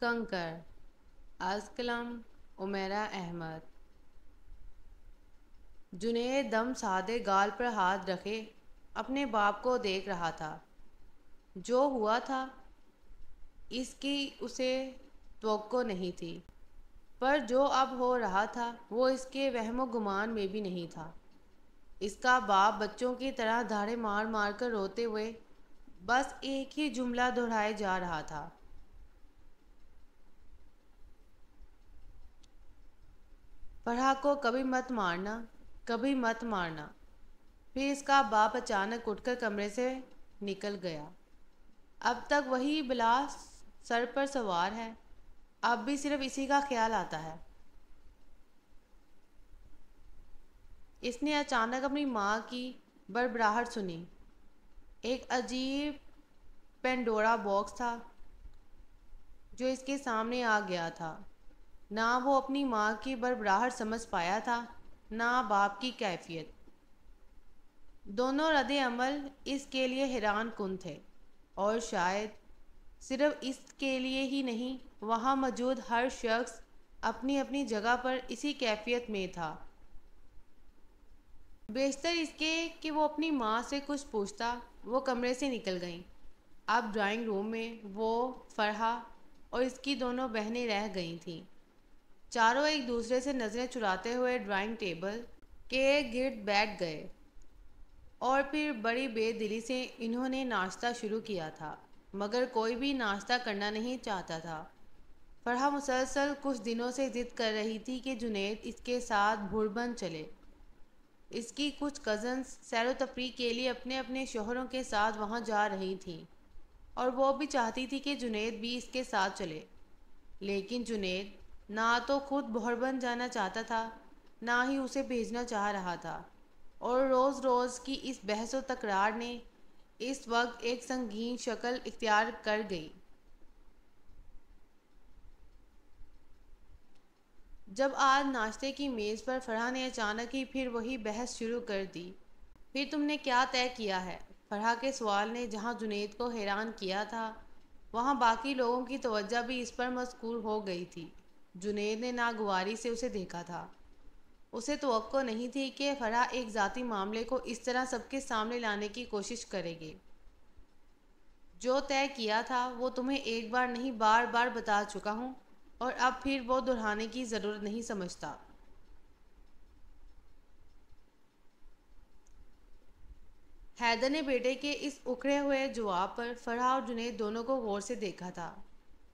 कंकर आजकलम उमेरा अहमद जुनेद दम सादे गाल पर हाथ रखे अपने बाप को देख रहा था जो हुआ था इसकी उसे तो नहीं थी पर जो अब हो रहा था वो इसके वहम गुमान में भी नहीं था इसका बाप बच्चों की तरह धारे मार मार कर रोते हुए बस एक ही जुमला दोहराए जा रहा था फरहा को कभी मत मारना कभी मत मारना फिर इसका बाप अचानक उठकर कमरे से निकल गया अब तक वही बिलास सर पर सवार है अब भी सिर्फ इसी का ख्याल आता है इसने अचानक अपनी माँ की बड़बड़ाहट सुनी एक अजीब पेंडोरा बॉक्स था जो इसके सामने आ गया था ना वो अपनी माँ की बरबराहट समझ पाया था ना बाप की कैफियत दोनों रद अमल इसके लिए हैरान कन थे और शायद सिर्फ इसके लिए ही नहीं वहाँ मौजूद हर शख्स अपनी अपनी जगह पर इसी कैफियत में था बेशतर इसके कि वो अपनी माँ से कुछ पूछता वो कमरे से निकल गई अब ड्राइंग रूम में वो फरहा और इसकी दोनों बहनें रह गई थीं चारों एक दूसरे से नज़रें चुराते हुए ड्राइंग टेबल के गिर्द बैठ गए और फिर बड़ी बेदिली से इन्होंने नाश्ता शुरू किया था मगर कोई भी नाश्ता करना नहीं चाहता था फरहा मुसलसल कुछ दिनों से ज़िद कर रही थी कि जुनेद इसके साथ भुड़बन चले इसकी कुछ कज़न्स सैर तफरी के लिए अपने अपने शोहरों के साथ वहाँ जा रही थीं और वो भी चाहती थी कि जुनेद भी इसके साथ चले लेकिन जुनेद ना तो खुद भौरबन जाना चाहता था ना ही उसे भेजना चाह रहा था और रोज़ रोज़ की इस बहस व तकरार ने इस वक्त एक संगीन शक्ल इख्तियार कर गई जब आज नाश्ते की मेज़ पर फरहा ने अचानक ही फिर वही बहस शुरू कर दी फिर तुमने क्या तय किया है फरहा के सवाल ने जहाँ जुनेद को हैरान किया था वहाँ बाकी लोगों की तवज्जा भी इस पर मस्कूर हो गई थी जुनेद ने नागवारी से उसे देखा था उसे तो नहीं थी कि फरा एक ज़ाती मामले को इस तरह सबके सामने लाने की कोशिश करेगी जो तय किया था वो तुम्हें एक बार नहीं बार बार बता चुका हूँ और अब फिर वो दोहराने की ज़रूरत नहीं समझता हैदर ने बेटे के इस उखड़े हुए जवाब पर फराह और जुनेद दोनों को गौर से देखा था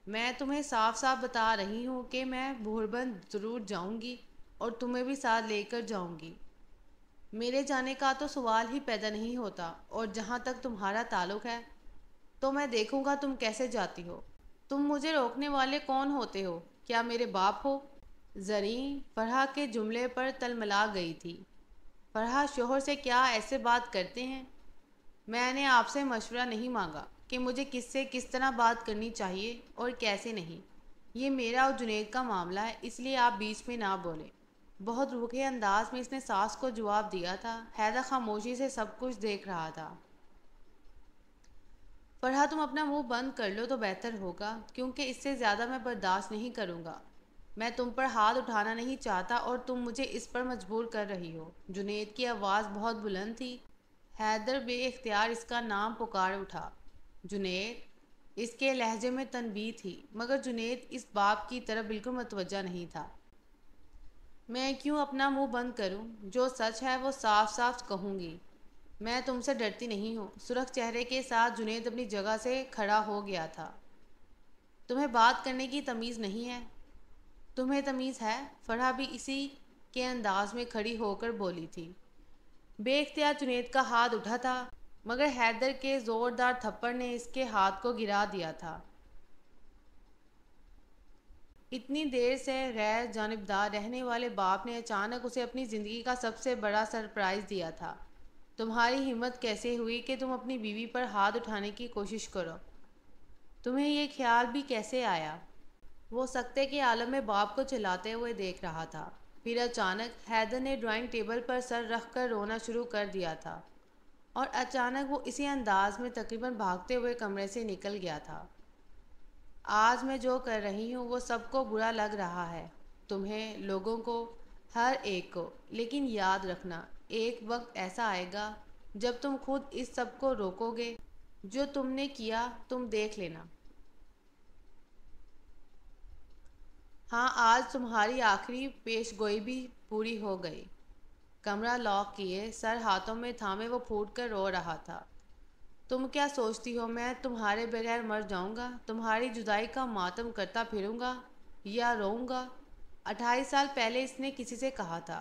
मैं तुम्हें साफ साफ बता रही हूँ कि मैं भोरबंद ज़रूर जाऊँगी और तुम्हें भी साथ लेकर जाऊँगी मेरे जाने का तो सवाल ही पैदा नहीं होता और जहाँ तक तुम्हारा ताल्लुक है तो मैं देखूँगा तुम कैसे जाती हो तुम मुझे रोकने वाले कौन होते हो क्या मेरे बाप हो जरी फरहा के जुमले पर तलमला गई थी फरहा शोहर से क्या ऐसे बात करते हैं मैंने आपसे मशवरा नहीं मांगा कि मुझे किससे किस तरह बात करनी चाहिए और कैसे नहीं ये मेरा और जुनेद का मामला है इसलिए आप बीच में ना बोले बहुत रूखे अंदाज में इसने सास को जवाब दिया था हैदर खामोशी से सब कुछ देख रहा था फरहा तुम अपना मुंह बंद कर लो तो बेहतर होगा क्योंकि इससे ज़्यादा मैं बर्दाश्त नहीं करूँगा मैं तुम पर हाथ उठाना नहीं चाहता और तुम मुझे इस पर मजबूर कर रही हो जुनेद की आवाज़ बहुत बुलंद थी हैदर बे इसका नाम पुकार उठा जुनेद इसके लहजे में तनबी थी मगर जुनेद इस बाप की तरफ बिल्कुल मतवज नहीं था मैं क्यों अपना मुंह बंद करूं? जो सच है वो साफ साफ कहूंगी मैं तुमसे डरती नहीं हूँ सुरख चेहरे के साथ जुनेद अपनी जगह से खड़ा हो गया था तुम्हें बात करने की तमीज़ नहीं है तुम्हें तमीज़ है फरहा भी इसी के अंदाज में खड़ी होकर बोली थी बेख्तियार जुनेद का हाथ उठा था मगर हैदर के ज़ोरदार थप्पड़ ने इसके हाथ को गिरा दिया था इतनी देर से गैर जानबदार रहने वाले बाप ने अचानक उसे अपनी ज़िंदगी का सबसे बड़ा सरप्राइज़ दिया था तुम्हारी हिम्मत कैसे हुई कि तुम अपनी बीवी पर हाथ उठाने की कोशिश करो तुम्हें यह ख्याल भी कैसे आया वो सकते के आलम में बाप को चिल्लाते हुए देख रहा था फिर अचानक हैदर ने ड्राइंग टेबल पर सर रख कर रोना शुरू कर दिया था और अचानक वो इसी अंदाज में तकरीबन भागते हुए कमरे से निकल गया था आज मैं जो कर रही हूँ वो सबको बुरा लग रहा है तुम्हें लोगों को हर एक को लेकिन याद रखना एक वक्त ऐसा आएगा जब तुम खुद इस सब को रोकोगे जो तुमने किया तुम देख लेना हाँ आज तुम्हारी आखिरी पेश गोई भी पूरी हो गई कमरा लॉक किए सर हाथों में थामे वो फूट कर रो रहा था तुम क्या सोचती हो मैं तुम्हारे बगैर मर जाऊंगा तुम्हारी जुदाई का मातम करता फिरूंगा या रोऊंगा अट्ठाईस साल पहले इसने किसी से कहा था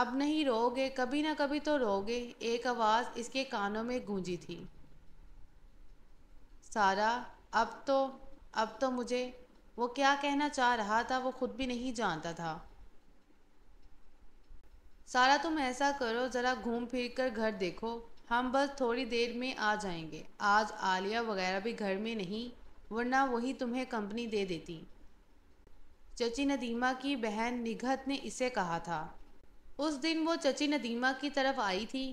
अब नहीं रोगे कभी ना कभी तो रोगे एक आवाज़ इसके कानों में गूंजी थी सारा अब तो अब तो मुझे वो क्या कहना चाह रहा था वो खुद भी नहीं जानता था सारा तुम ऐसा करो ज़रा घूम फिर कर घर देखो हम बस थोड़ी देर में आ जाएंगे आज आलिया वगैरह भी घर में नहीं वरना वही तुम्हें कंपनी दे देती चची नदीमा की बहन निगहत ने इसे कहा था उस दिन वो चची नदीमा की तरफ आई थी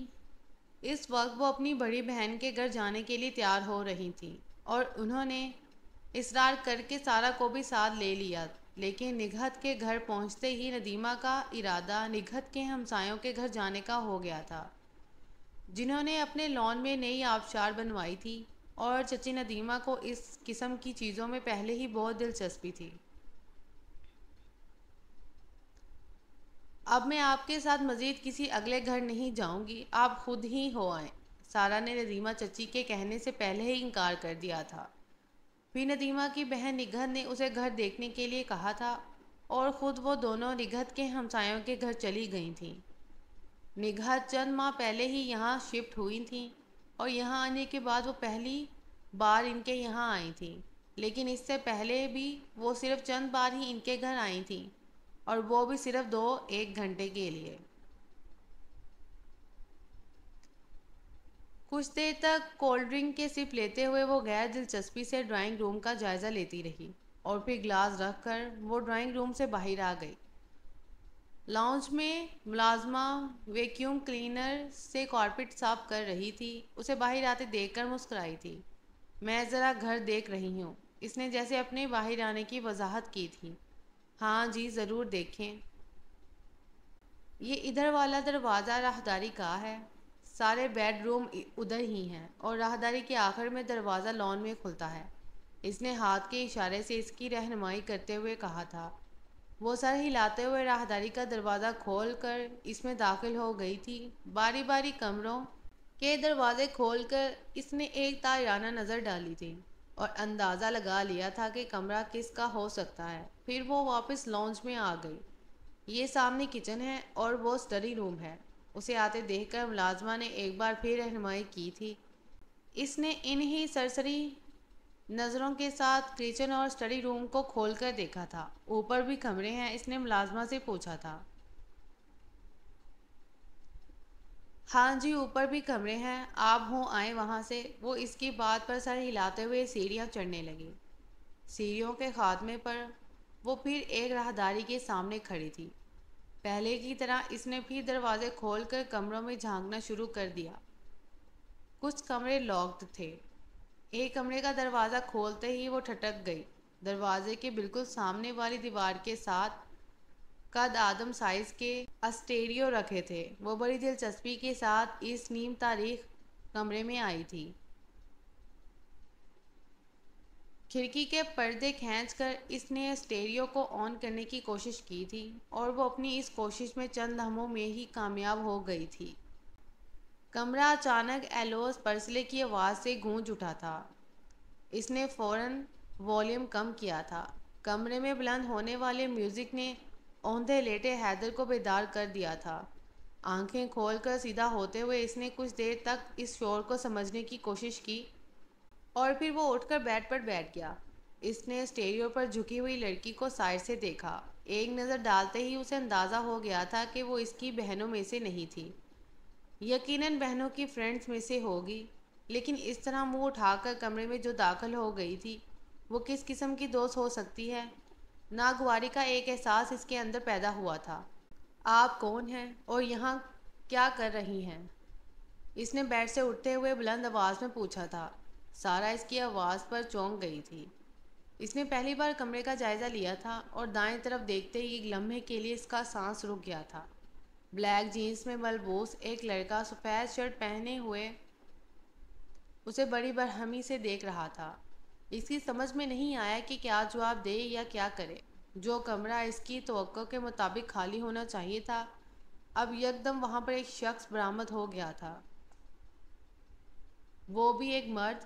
इस वक्त वो अपनी बड़ी बहन के घर जाने के लिए तैयार हो रही थी और उन्होंने इसरार करके सारा को भी साथ ले लिया लेकिन निगहत के घर पहुंचते ही नदीमा का इरादा निगहत के हमसायों के घर जाने का हो गया था जिन्होंने अपने लॉन में नई आबशार बनवाई थी और चची नदीमा को इस किस्म की चीज़ों में पहले ही बहुत दिलचस्पी थी अब मैं आपके साथ मज़ीद किसी अगले घर नहीं जाऊंगी आप खुद ही हो आए सारा ने नदीमा चची के कहने से पहले ही इनकार कर दिया था भी नदीमा की बहन निगहत ने उसे घर देखने के लिए कहा था और ख़ुद वो दोनों निगहत के हमसायों के घर चली गई थीं निगहत चंद माह पहले ही यहाँ शिफ्ट हुई थीं और यहाँ आने के बाद वो पहली बार इनके यहाँ आई थी लेकिन इससे पहले भी वो सिर्फ चंद बार ही इनके घर आई थीं और वो भी सिर्फ दो एक घंटे के लिए कुछ देर तक कोल्ड ड्रिंक के सिप लेते हुए वो गैर दिलचस्पी से ड्राइंग रूम का जायज़ा लेती रही और फिर ग्लास रख कर वो ड्राइंग रूम से बाहर आ गई लाउंज में मुलाजमा वैक्यूम क्लीनर से कॉर्पेट साफ कर रही थी उसे बाहर आते देख कर मुस्कराई थी मैं ज़रा घर देख रही हूँ इसने जैसे अपने बाहर आने की वजाहत की थी हाँ जी ज़रूर देखें ये इधर वाला दरवाज़ा राहदारी का है सारे बेडरूम उधर ही हैं और राहदारी के आखिर में दरवाज़ा लॉन में खुलता है इसने हाथ के इशारे से इसकी रहनुमाई करते हुए कहा था वो सर हिलाते हुए राहदारी का दरवाज़ा खोल कर इसमें दाखिल हो गई थी बारी बारी कमरों के दरवाजे खोल कर इसने एक तायराना नज़र डाली थी और अंदाज़ा लगा लिया था कि कमरा किसका हो सकता है फिर वो वापस लॉन्च में आ गई ये सामने किचन है और वो स्टडी रूम है उसे आते देखकर मुलाजमा ने एक बार फिर रहनुमाई की थी इसने इन्हीं सरसरी नज़रों के साथ किचन और स्टडी रूम को खोल कर देखा था ऊपर भी कमरे हैं इसने मुलाजमा से पूछा था हाँ जी ऊपर भी कमरे हैं आप हों आए वहाँ से वो इसकी बात पर सर हिलाते हुए सीढ़ियाँ चढ़ने लगी सीढ़ियों के खात्मे पर वो फिर एक राहदारी के सामने खड़ी थी पहले की तरह इसने भी दरवाजे खोलकर कमरों में झांकना शुरू कर दिया कुछ कमरे लॉक्ड थे एक कमरे का दरवाज़ा खोलते ही वो ठटक गई दरवाजे के बिल्कुल सामने वाली दीवार के साथ कद आदम साइज के अस्टेरियो रखे थे वो बड़ी दिलचस्पी के साथ इस नीम तारीख कमरे में आई थी खिड़की के पर्दे खींचकर इसने स्टेरियो को ऑन करने की कोशिश की थी और वो अपनी इस कोशिश में चंद लम्हों में ही कामयाब हो गई थी कमरा अचानक एलोस परसले की आवाज़ से गूंज उठा था इसने फौरन वॉल्यूम कम किया था कमरे में बुलंद होने वाले म्यूज़िक ने औंधे लेटे हैदर को बेदार कर दिया था आंखें खोलकर सीधा होते हुए इसने कुछ देर तक इस शोर को समझने की कोशिश की और फिर वो उठकर बेड पर बैठ गया इसने स्टेरियो पर झुकी हुई लड़की को साइड से देखा एक नज़र डालते ही उसे अंदाज़ा हो गया था कि वो इसकी बहनों में से नहीं थी यकीनन बहनों की फ्रेंड्स में से होगी लेकिन इस तरह मुंह उठाकर कमरे में जो दाखिल हो गई थी वो किस किस्म की दोस्त हो सकती है नागवारी का एक एहसास इसके अंदर पैदा हुआ था आप कौन हैं और यहाँ क्या कर रही हैं इसने बेड से उठते हुए बुलंद आवाज़ में पूछा था सारा इसकी आवाज़ पर चौंक गई थी इसने पहली बार कमरे का जायज़ा लिया था और दाएं तरफ देखते ही एक लम्हे के लिए इसका सांस रुक गया था ब्लैक जीन्स में मलबूस एक लड़का सफ़ेद शर्ट पहने हुए उसे बड़ी बरहमी से देख रहा था इसकी समझ में नहीं आया कि क्या जवाब दे या क्या करे जो कमरा इसकी तो के मुताबिक खाली होना चाहिए था अब यकदम वहाँ पर एक शख्स बरामद हो गया था वो भी एक मर्द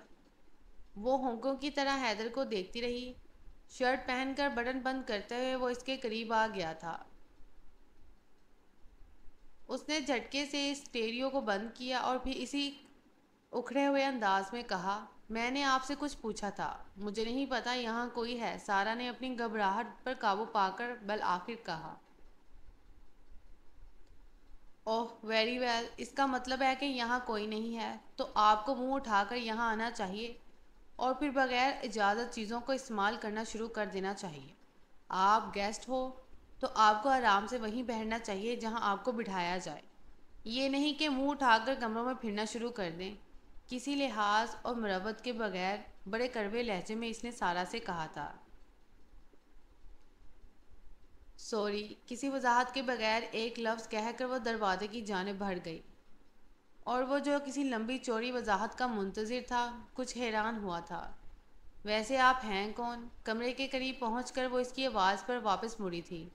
वो होंकों की तरह हैदर को देखती रही शर्ट पहनकर बटन बंद करते हुए वो इसके करीब आ गया था उसने झटके से स्टेरियो को बंद किया और फिर इसी उखड़े हुए अंदाज में कहा मैंने आपसे कुछ पूछा था मुझे नहीं पता यहाँ कोई है सारा ने अपनी घबराहट पर काबू पाकर बल आखिर कहा ओह वेरी वेल इसका मतलब है कि यहाँ कोई नहीं है तो आपको मुंह उठाकर यहाँ आना चाहिए और फिर बग़ैर इजाज़त चीज़ों को इस्तेमाल करना शुरू कर देना चाहिए आप गेस्ट हो तो आपको आराम से वहीं बैठना चाहिए जहां आपको बिठाया जाए ये नहीं कि मुंह उठाकर कमरों में फिरना शुरू कर दें किसी लिहाज और मरवत के बगैर बड़े कड़वे लहजे में इसने सारा से कहा था सॉरी किसी वजाहत के बगैर एक लफ्ज़ कहकर वह दरवाजे की जानब भर गई और वो जो किसी लंबी चोरी वजाहत का मुंतज़िर था कुछ हैरान हुआ था वैसे आप हैं कौन कमरे के करीब पहुंचकर वो इसकी आवाज़ पर वापस मुड़ी थी